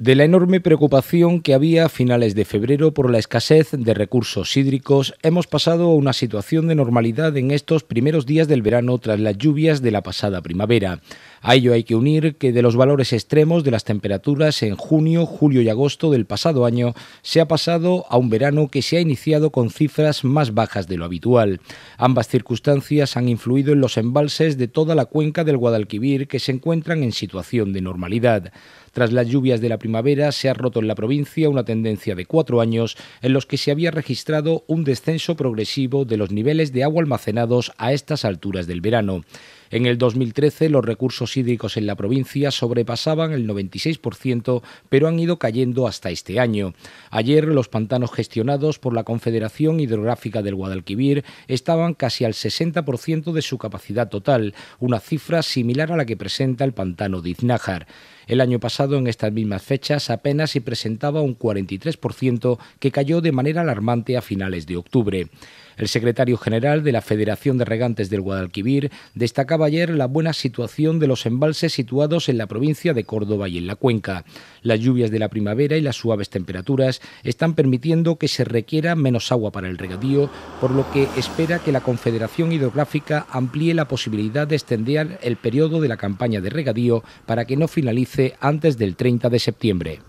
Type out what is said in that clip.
de la enorme preocupación que había a finales de febrero por la escasez de recursos hídricos, hemos pasado a una situación de normalidad en estos primeros días del verano tras las lluvias de la pasada primavera. A ello hay que unir que de los valores extremos de las temperaturas en junio, julio y agosto del pasado año se ha pasado a un verano que se ha iniciado con cifras más bajas de lo habitual. Ambas circunstancias han influido en los embalses de toda la cuenca del Guadalquivir que se encuentran en situación de normalidad. Tras las lluvias de la primavera se ha roto en la provincia una tendencia de cuatro años en los que se había registrado un descenso progresivo de los niveles de agua almacenados a estas alturas del verano. En el 2013 los recursos hídricos en la provincia sobrepasaban el 96%, pero han ido cayendo hasta este año. Ayer los pantanos gestionados por la Confederación Hidrográfica del Guadalquivir estaban casi al 60% de su capacidad total, una cifra similar a la que presenta el pantano de Iznájar. El año pasado, en estas mismas fechas, apenas se presentaba un 43% que cayó de manera alarmante a finales de octubre. El secretario general de la Federación de Regantes del Guadalquivir destacaba ayer la buena situación de los embalses situados en la provincia de Córdoba y en la cuenca. Las lluvias de la primavera y las suaves temperaturas están permitiendo que se requiera menos agua para el regadío, por lo que espera que la Confederación Hidrográfica amplíe la posibilidad de extender el periodo de la campaña de regadío para que no finalice antes del 30 de septiembre.